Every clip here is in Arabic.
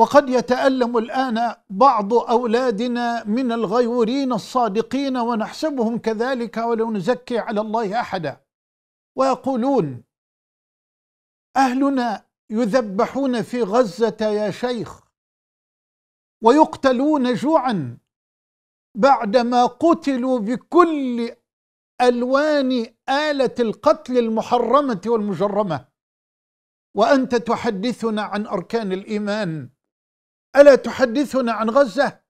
وقد يتألم الآن بعض أولادنا من الغيورين الصادقين ونحسبهم كذلك ولو نزكي على الله أحدا ويقولون أهلنا يذبحون في غزة يا شيخ ويقتلون جوعا بعدما قتلوا بكل ألوان آلة القتل المحرمة والمجرمة وأنت تحدثنا عن أركان الإيمان ألا تحدثنا عن غزة؟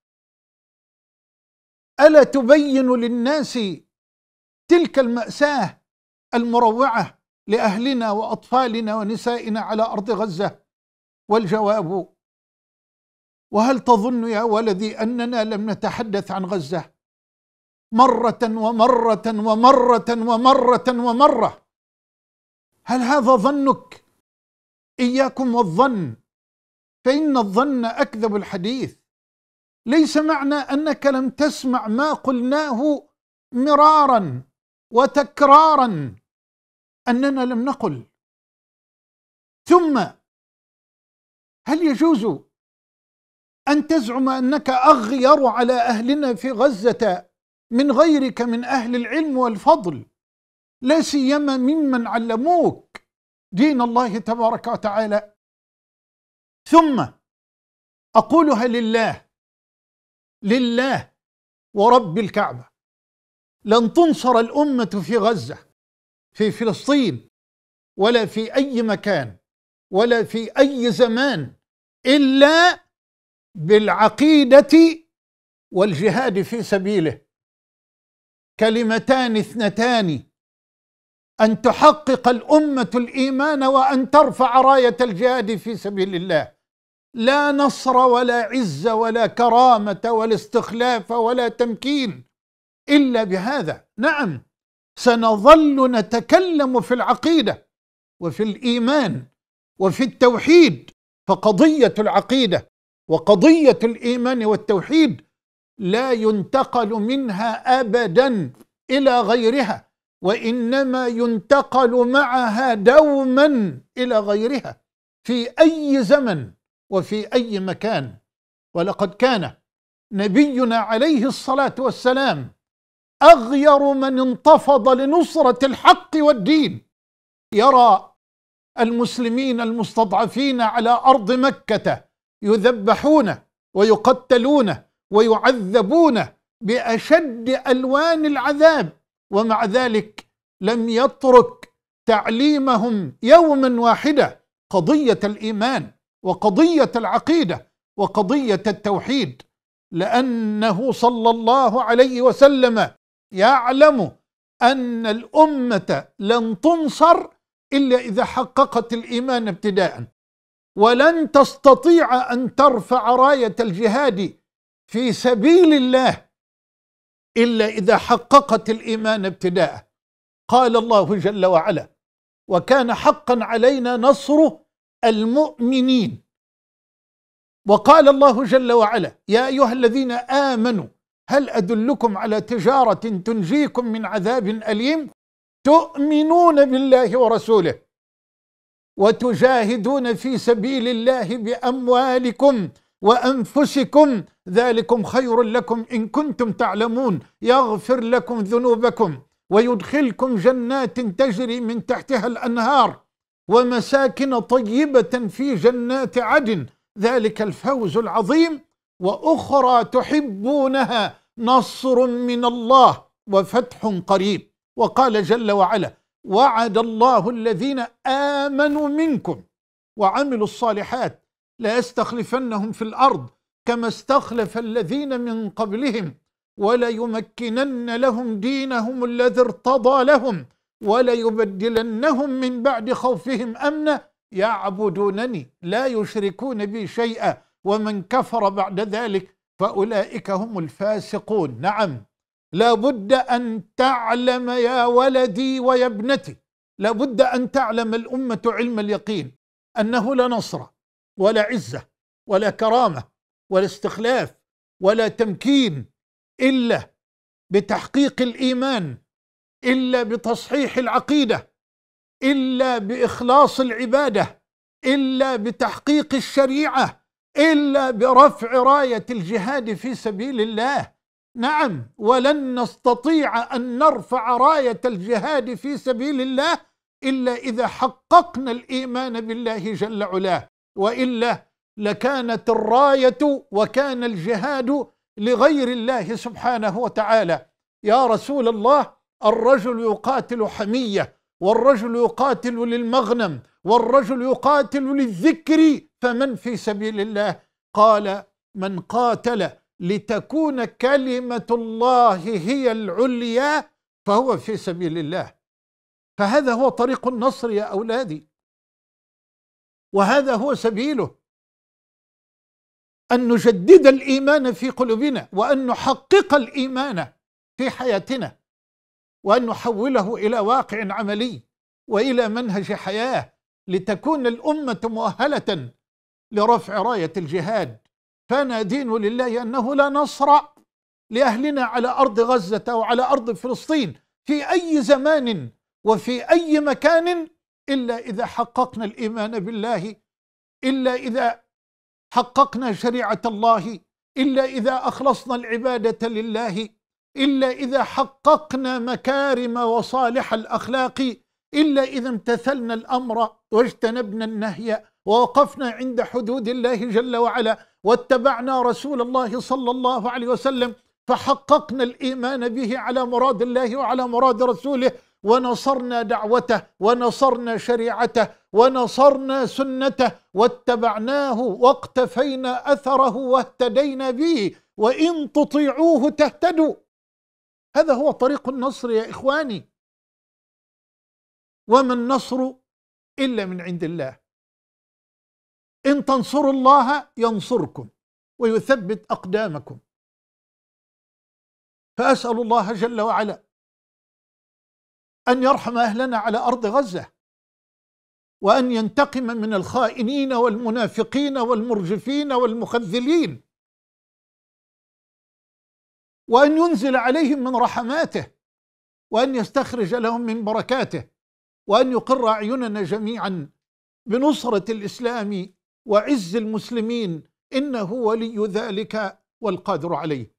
ألا تبين للناس تلك المأساة المروعة لأهلنا وأطفالنا ونسائنا على أرض غزة؟ والجواب وهل تظن يا ولدي أننا لم نتحدث عن غزة مرة ومرة ومرة ومرة ومرة هل هذا ظنك إياكم والظن فإن الظن أكذب الحديث ليس معنى أنك لم تسمع ما قلناه مرارا وتكرارا أننا لم نقل ثم هل يجوز أن تزعم أنك أغير على أهلنا في غزة من غيرك من أهل العلم والفضل لا سيما ممن علموك دين الله تبارك وتعالى ثم اقولها لله لله ورب الكعبه لن تنصر الامه في غزه في فلسطين ولا في اي مكان ولا في اي زمان الا بالعقيده والجهاد في سبيله كلمتان اثنتان ان تحقق الامه الايمان وان ترفع رايه الجهاد في سبيل الله لا نصر ولا عز ولا كرامه ولا استخلاف ولا تمكين الا بهذا نعم سنظل نتكلم في العقيده وفي الايمان وفي التوحيد فقضيه العقيده وقضيه الايمان والتوحيد لا ينتقل منها ابدا الى غيرها وإنما ينتقل معها دوما إلى غيرها في أي زمن وفي أي مكان ولقد كان نبينا عليه الصلاة والسلام أغير من انتفض لنصرة الحق والدين يرى المسلمين المستضعفين على أرض مكة يذبحون ويقتلون ويعذبون بأشد ألوان العذاب ومع ذلك لم يترك تعليمهم يوما واحده قضيه الايمان وقضيه العقيده وقضيه التوحيد لانه صلى الله عليه وسلم يعلم ان الامه لن تنصر الا اذا حققت الايمان ابتداء ولن تستطيع ان ترفع رايه الجهاد في سبيل الله إلا إذا حققت الإيمان ابتداء قال الله جل وعلا وكان حقا علينا نصر المؤمنين وقال الله جل وعلا يا أيها الذين آمنوا هل أدلكم على تجارة تنجيكم من عذاب أليم تؤمنون بالله ورسوله وتجاهدون في سبيل الله بأموالكم وانفسكم ذلكم خير لكم ان كنتم تعلمون يغفر لكم ذنوبكم ويدخلكم جنات تجري من تحتها الانهار ومساكن طيبه في جنات عدن ذلك الفوز العظيم واخرى تحبونها نصر من الله وفتح قريب وقال جل وعلا وعد الله الذين امنوا منكم وعملوا الصالحات ليستخلفنهم في الارض كما استخلف الذين من قبلهم وليمكنن لهم دينهم الذي ارتضى لهم وليبدلنهم من بعد خوفهم امنا يعبدونني لا يشركون بي شيئا ومن كفر بعد ذلك فاولئك هم الفاسقون نعم لابد ان تعلم يا ولدي ويا ابنتي لابد ان تعلم الامه علم اليقين انه لنصره ولا عزه ولا كرامه ولا استخلاف ولا تمكين الا بتحقيق الايمان الا بتصحيح العقيده الا باخلاص العباده الا بتحقيق الشريعه الا برفع رايه الجهاد في سبيل الله نعم ولن نستطيع ان نرفع رايه الجهاد في سبيل الله الا اذا حققنا الايمان بالله جل علاه والا لكانت الرايه وكان الجهاد لغير الله سبحانه وتعالى يا رسول الله الرجل يقاتل حميه والرجل يقاتل للمغنم والرجل يقاتل للذكر فمن في سبيل الله قال من قاتل لتكون كلمه الله هي العليا فهو في سبيل الله فهذا هو طريق النصر يا اولادي وهذا هو سبيله أن نجدد الإيمان في قلوبنا وأن نحقق الإيمان في حياتنا وأن نحوله إلى واقع عملي وإلى منهج حياة لتكون الأمة مؤهلة لرفع راية الجهاد فأنا دين لله أنه لا نصرع لأهلنا على أرض غزة أو على أرض فلسطين في أي زمان وفي أي مكان إلا إذا حققنا الإيمان بالله إلا إذا حققنا شريعة الله إلا إذا أخلصنا العبادة لله إلا إذا حققنا مكارم وصالح الأخلاق إلا إذا امتثلنا الأمر واجتنبنا النهي ووقفنا عند حدود الله جل وعلا واتبعنا رسول الله صلى الله عليه وسلم فحققنا الإيمان به على مراد الله وعلى مراد رسوله ونصرنا دعوته ونصرنا شريعته ونصرنا سنته واتبعناه واقتفينا اثره واهتدينا به وان تطيعوه تهتدوا هذا هو طريق النصر يا اخواني وما النصر الا من عند الله ان تنصروا الله ينصركم ويثبت اقدامكم فاسال الله جل وعلا أن يرحم أهلنا على أرض غزة وأن ينتقم من الخائنين والمنافقين والمرجفين والمخذلين وأن ينزل عليهم من رحماته وأن يستخرج لهم من بركاته وأن يقر أعيننا جميعا بنصرة الإسلام وعز المسلمين إنه ولي ذلك والقادر عليه